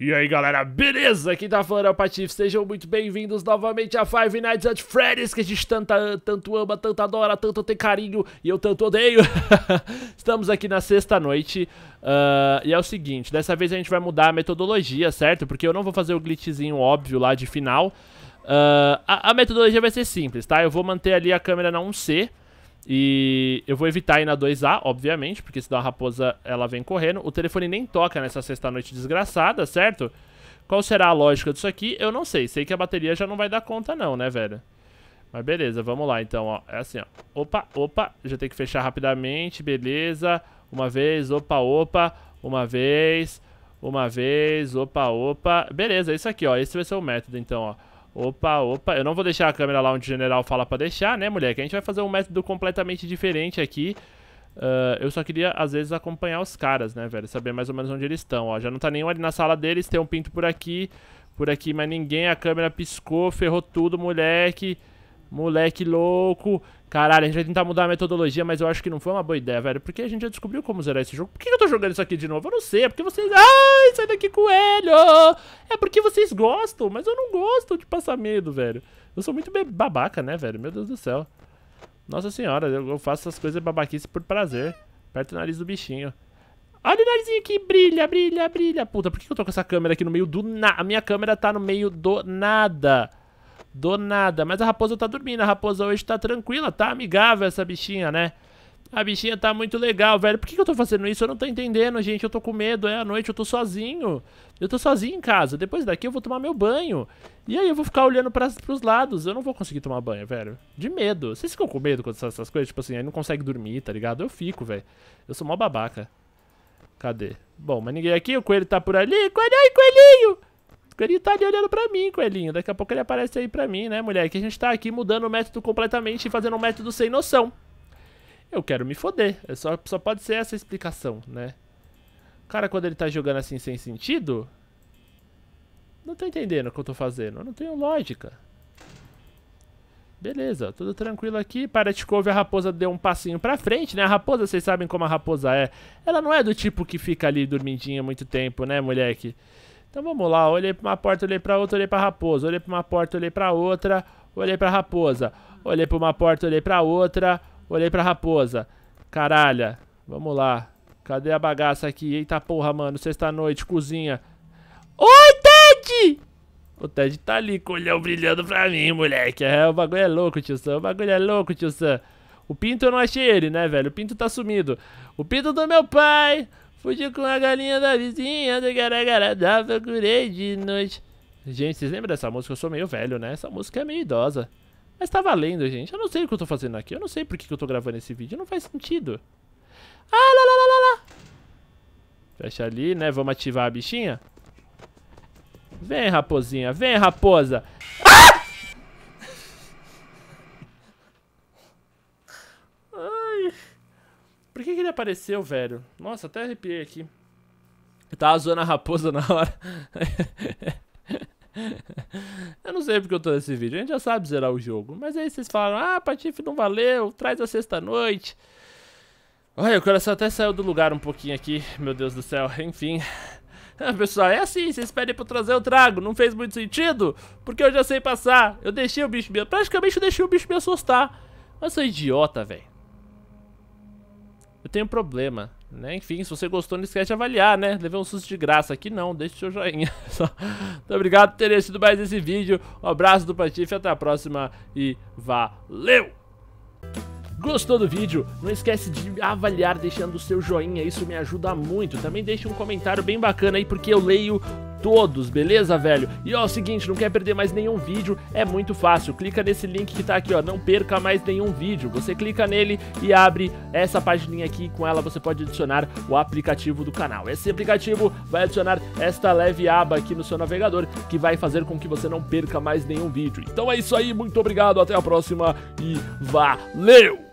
E aí galera, beleza? Quem tá falando é o Patife, sejam muito bem-vindos novamente a Five Nights at Freddy's Que a gente tanto, tanto ama, tanto adora, tanto tem carinho e eu tanto odeio Estamos aqui na sexta noite uh, E é o seguinte, dessa vez a gente vai mudar a metodologia, certo? Porque eu não vou fazer o glitchzinho óbvio lá de final uh, a, a metodologia vai ser simples, tá? Eu vou manter ali a câmera na 1C e eu vou evitar ir na 2A, obviamente, porque se da raposa ela vem correndo. O telefone nem toca nessa sexta-noite desgraçada, certo? Qual será a lógica disso aqui? Eu não sei. Sei que a bateria já não vai dar conta não, né, velho? Mas beleza, vamos lá então, ó. É assim, ó. Opa, opa. Já tem que fechar rapidamente, beleza. Uma vez, opa, opa. Uma vez, uma vez, opa, opa. Beleza, é isso aqui, ó. Esse vai ser o método então, ó. Opa, opa, eu não vou deixar a câmera lá onde o general fala pra deixar, né, mulher? Que a gente vai fazer um método completamente diferente aqui. Uh, eu só queria, às vezes, acompanhar os caras, né, velho? Saber mais ou menos onde eles estão, ó. Já não tá nenhum ali na sala deles, tem um pinto por aqui, por aqui, mas ninguém. A câmera piscou, ferrou tudo, moleque. Moleque louco. Caralho, a gente vai tentar mudar a metodologia, mas eu acho que não foi uma boa ideia, velho. Porque a gente já descobriu como zerar esse jogo. Por que eu tô jogando isso aqui de novo? Eu não sei, é porque vocês... Ai, sai daqui, coelho! É porque vocês gostam, mas eu não gosto de passar medo, velho. Eu sou muito babaca, né, velho? Meu Deus do céu. Nossa senhora, eu faço essas coisas babaquice por prazer. Perto do nariz do bichinho. Olha o narizinho aqui, brilha, brilha, brilha. Puta, por que eu tô com essa câmera aqui no meio do nada? A minha câmera tá no meio do nada do nada. Mas a raposa tá dormindo, a raposa hoje tá tranquila, tá amigável essa bichinha, né? A bichinha tá muito legal, velho. Por que, que, eu tô fazendo isso? Eu não tô entendendo, gente. Eu tô com medo. É à noite, eu tô sozinho. Eu tô sozinho em casa. Depois daqui eu vou tomar meu banho. E aí eu vou ficar olhando pra, pros lados. Eu não vou conseguir tomar banho, velho. De medo. Vocês ficam com medo quando essas, essas coisas? Tipo assim, aí não consegue dormir, tá ligado? Eu fico, velho. Eu sou mó babaca. Cadê? Bom, mas ninguém aqui. O coelho tá por ali. Coelho, ai, coelhinho! Ele tá ali olhando pra mim, coelhinho. Daqui a pouco ele aparece aí pra mim, né, mulher? Que a gente tá aqui mudando o método completamente e fazendo um método sem noção. Eu quero me foder. É só, só pode ser essa explicação, né? O cara, quando ele tá jogando assim sem sentido... Não tô entendendo o que eu tô fazendo. Eu não tenho lógica. Beleza, tudo tranquilo aqui. Para de couve, a raposa deu um passinho pra frente, né? A raposa, vocês sabem como a raposa é. Ela não é do tipo que fica ali dormidinha muito tempo, né, moleque? Então vamos lá, olhei para uma porta, olhei para outra, olhei para raposa, olhei para uma porta, olhei para outra, olhei para raposa, olhei para uma porta, olhei para outra, olhei para raposa. Caralho, vamos lá. Cadê a bagaça aqui? Eita porra, mano, sexta-noite, cozinha. Oi, Ted! O Ted tá ali com o olhão brilhando pra mim, moleque. É, o bagulho é louco, tio Sam. O bagulho é louco, tio Sam. O Pinto eu não achei ele, né, velho? O Pinto tá sumido. O Pinto do meu pai! Fugi com a galinha da vizinha do garagarada, procurei de noite. Gente, vocês lembram dessa música? Eu sou meio velho, né? Essa música é meio idosa. Mas tá valendo, gente. Eu não sei o que eu tô fazendo aqui. Eu não sei por que, que eu tô gravando esse vídeo. Não faz sentido. Ah, lá, lá, lá, lá, lá. Fecha ali, né? Vamos ativar a bichinha. Vem, raposinha. Vem, raposa. Ah! Por que, que ele apareceu, velho? Nossa, até arrepiei aqui. Eu tava zoando a raposa na hora. eu não sei porque eu tô nesse vídeo. A gente já sabe zerar o jogo. Mas aí vocês falaram, ah, Patife não valeu, traz a sexta-noite. Olha, o coração até saiu do lugar um pouquinho aqui. Meu Deus do céu, enfim. Pessoal, é assim, vocês pedem pra eu trazer, eu trago. Não fez muito sentido, porque eu já sei passar. Eu deixei o bicho me... Praticamente eu deixei o bicho me assustar. Mas sou idiota, velho eu tenho um problema. Né? Enfim, se você gostou, não esquece de avaliar, né? Levei um susto de graça aqui, não. Deixe seu joinha. então, obrigado por ter assistido mais esse vídeo. Um abraço do Patife, até a próxima e valeu! Gostou do vídeo? Não esquece de avaliar deixando o seu joinha, isso me ajuda muito. Também deixe um comentário bem bacana aí, porque eu leio todos, beleza, velho? E ó, é o seguinte, não quer perder mais nenhum vídeo? É muito fácil, clica nesse link que tá aqui, ó, não perca mais nenhum vídeo. Você clica nele e abre essa pagininha aqui, com ela você pode adicionar o aplicativo do canal. Esse aplicativo vai adicionar esta leve aba aqui no seu navegador, que vai fazer com que você não perca mais nenhum vídeo. Então é isso aí, muito obrigado, até a próxima e valeu!